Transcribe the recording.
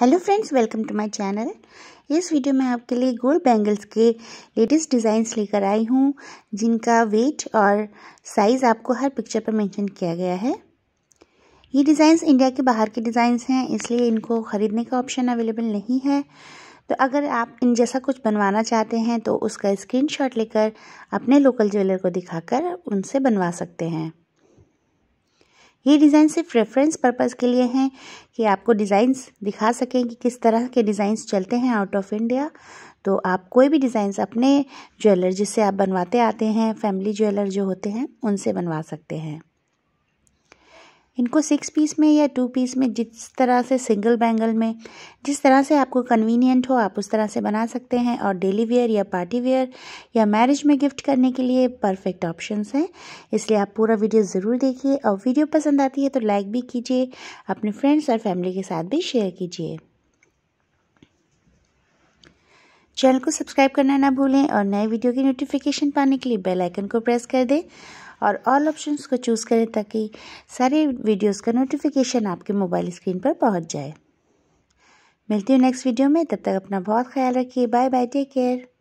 hello friends welcome to my channel इस video में आपके लिए गोल्ड बैंगल्स के लेटेस्ट डिज़ाइंस लेकर आई हूँ जिनका वेट और साइज़ आपको हर पिक्चर पर मेंशन किया गया है ये डिज़ाइंस इंडिया के बाहर के डिज़ाइंस हैं इसलिए इनको ख़रीदने का ऑप्शन अवेलेबल नहीं है तो अगर आप इन जैसा कुछ बनवाना चाहते हैं तो उसका स्क्रीनशॉट लेकर अपने लोकल ज्वेलर को दिखाकर उनसे बनवा सकते हैं ये डिज़ाइन सिर्फ रेफरेंस पर्पज़ के लिए हैं कि आपको डिज़ाइंस दिखा सकें कि किस तरह के डिज़ाइंस चलते हैं आउट ऑफ इंडिया तो आप कोई भी डिज़ाइंस अपने ज्वेलर जिससे आप बनवाते आते हैं फैमिली ज्वेलर जो होते हैं उनसे बनवा सकते हैं इनको सिक्स पीस में या टू पीस में जिस तरह से सिंगल बैंगल में जिस तरह से आपको कन्वीनियंट हो आप उस तरह से बना सकते हैं और डेली वेयर या पार्टी वेयर या मैरिज में गिफ्ट करने के लिए परफेक्ट ऑप्शंस हैं इसलिए आप पूरा वीडियो ज़रूर देखिए और वीडियो पसंद आती है तो लाइक भी कीजिए अपने फ्रेंड्स और फैमिली के साथ भी शेयर कीजिए चैनल को सब्सक्राइब करना ना भूलें और नए वीडियो की नोटिफिकेशन पाने के लिए बेल आइकन को प्रेस कर दें और ऑल ऑप्शंस को चूज़ करें ताकि सारे वीडियोस का नोटिफिकेशन आपके मोबाइल स्क्रीन पर पहुंच जाए मिलती हूँ नेक्स्ट वीडियो में तब तक अपना बहुत ख्याल रखिए बाय बाय टेक केयर